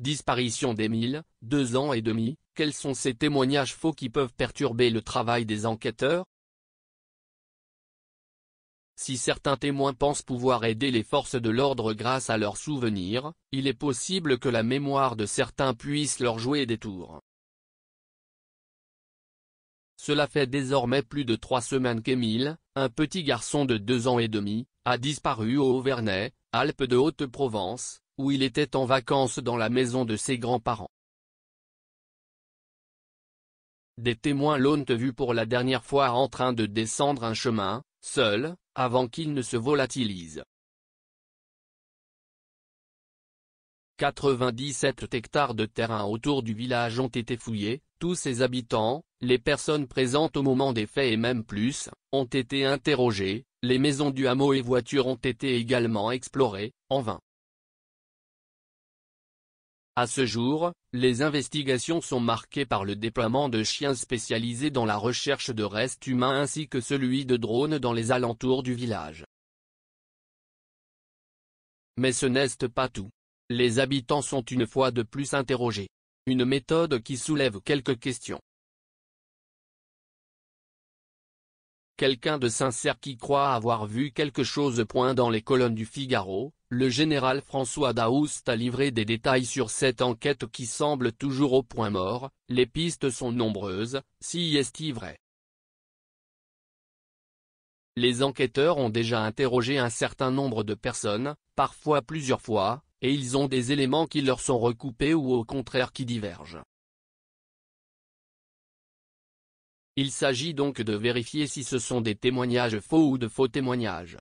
Disparition d'Émile, deux ans et demi, quels sont ces témoignages faux qui peuvent perturber le travail des enquêteurs Si certains témoins pensent pouvoir aider les forces de l'ordre grâce à leurs souvenirs, il est possible que la mémoire de certains puisse leur jouer des tours. Cela fait désormais plus de trois semaines qu'Émile, un petit garçon de deux ans et demi, a disparu au Auvernais, Alpes de Haute-Provence, où il était en vacances dans la maison de ses grands-parents. Des témoins l'ont vu pour la dernière fois en train de descendre un chemin, seul, avant qu'il ne se volatilise. 97 hectares de terrain autour du village ont été fouillés, tous ses habitants, les personnes présentes au moment des faits et même plus, ont été interrogés, les maisons du hameau et voitures ont été également explorées, en vain. À ce jour, les investigations sont marquées par le déploiement de chiens spécialisés dans la recherche de restes humains ainsi que celui de drones dans les alentours du village. Mais ce n'est pas tout. Les habitants sont une fois de plus interrogés. Une méthode qui soulève quelques questions. quelqu'un de sincère qui croit avoir vu quelque chose. point Dans les colonnes du Figaro, le général François Daoust a livré des détails sur cette enquête qui semble toujours au point mort, les pistes sont nombreuses, si est-il vrai. Les enquêteurs ont déjà interrogé un certain nombre de personnes, parfois plusieurs fois, et ils ont des éléments qui leur sont recoupés ou au contraire qui divergent. Il s'agit donc de vérifier si ce sont des témoignages faux ou de faux témoignages.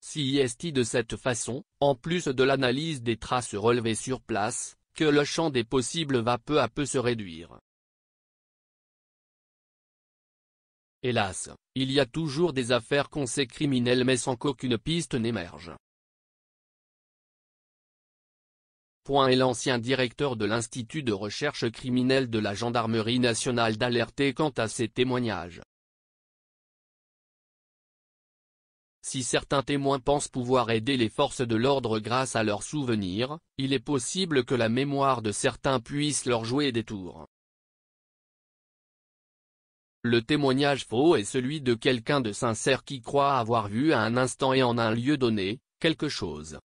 Si est de cette façon, en plus de l'analyse des traces relevées sur place, que le champ des possibles va peu à peu se réduire. Hélas, il y a toujours des affaires qu'on sait criminelles mais sans qu'aucune piste n'émerge. Point est l'ancien directeur de l'Institut de recherche criminelle de la gendarmerie nationale d'alerter quant à ses témoignages. Si certains témoins pensent pouvoir aider les forces de l'ordre grâce à leurs souvenirs, il est possible que la mémoire de certains puisse leur jouer des tours. Le témoignage faux est celui de quelqu'un de sincère qui croit avoir vu à un instant et en un lieu donné, quelque chose.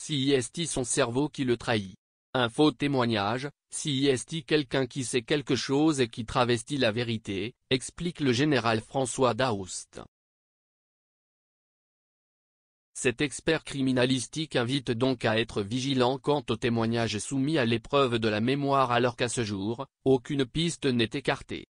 Si est-il son cerveau qui le trahit. Un faux témoignage, si est-il quelqu'un qui sait quelque chose et qui travestit la vérité, explique le général François Daoust. Cet expert criminalistique invite donc à être vigilant quant aux témoignages soumis à l'épreuve de la mémoire alors qu'à ce jour, aucune piste n'est écartée.